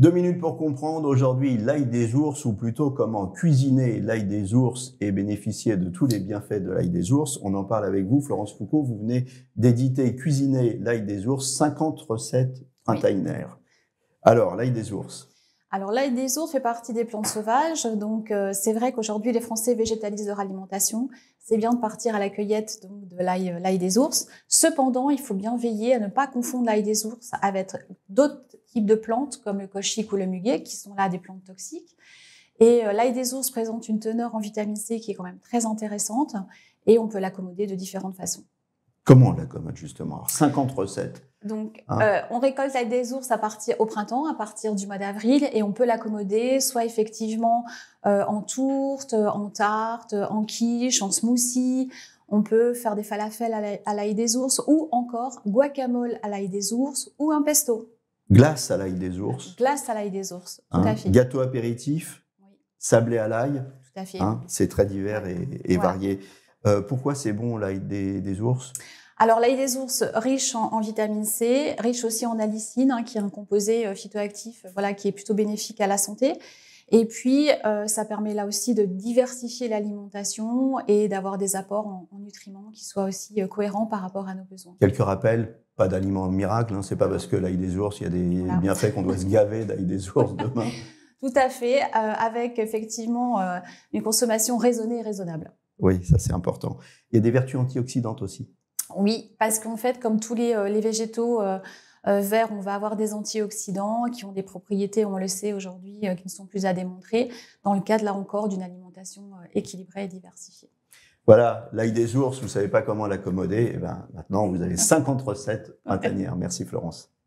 Deux minutes pour comprendre aujourd'hui l'ail des ours ou plutôt comment cuisiner l'ail des ours et bénéficier de tous les bienfaits de l'ail des ours. On en parle avec vous, Florence Foucault. Vous venez d'éditer Cuisiner l'ail des ours, 50 recettes printanières. Alors, l'ail des ours. Alors l'ail des ours fait partie des plantes sauvages, donc euh, c'est vrai qu'aujourd'hui les Français végétalisent leur alimentation. C'est bien de partir à la cueillette donc, de euh, l'ail des ours. Cependant, il faut bien veiller à ne pas confondre l'ail des ours avec d'autres types de plantes comme le cochic ou le muguet, qui sont là des plantes toxiques. Et euh, l'ail des ours présente une teneur en vitamine C qui est quand même très intéressante, et on peut l'accommoder de différentes façons. Comment on l'accommode justement Alors, 50 recettes donc, ah. euh, on récolte la des ours à partir au printemps, à partir du mois d'avril, et on peut l'accommoder soit effectivement euh, en tourte, en tarte, en quiche, en smoothie. On peut faire des falafels à l'ail des ours, ou encore guacamole à l'ail des ours, ou un pesto. Glace à l'ail des ours. Glace à l'ail des ours, hein. à fait. Gâteau apéritif, sablé à l'ail. Tout à fait. Hein, c'est très divers et, varié. Euh, pourquoi c'est bon l'ail des ours alors l'ail des ours, riche en, vitamine C, riche aussi en allicine, hein, qui est un composé euh, phytoactif, euh, voilà, qui est plutôt bénéfique à la santé. Et puis, euh, ça permet là aussi de diversifier l'alimentation et d'avoir des apports en, nutriments qui soient aussi cohérents par rapport à nos besoins. Quelques rappels pas d'aliments miracle. Hein, c'est pas parce que l'ail des ours, il y a des bienfaits qu'on doit se gaver d'ail des ours demain. Tout à fait, avec effectivement une consommation raisonnée et raisonnable. Oui, ça c'est important. Il y a des vertus antioxydantes aussi. Oui, parce qu'en fait, comme tous les, euh, végétaux euh, euh, verts, on va avoir des antioxydants qui ont des propriétés, on le sait aujourd'hui, qui ne sont plus à démontrer, dans le cadre, là encore, d'une alimentation équilibrée et diversifiée. Voilà, l'ail des ours, vous ne savez pas comment l'accommoder. Eh ben, maintenant, vous avez 50 recettes tanière. Merci Florence.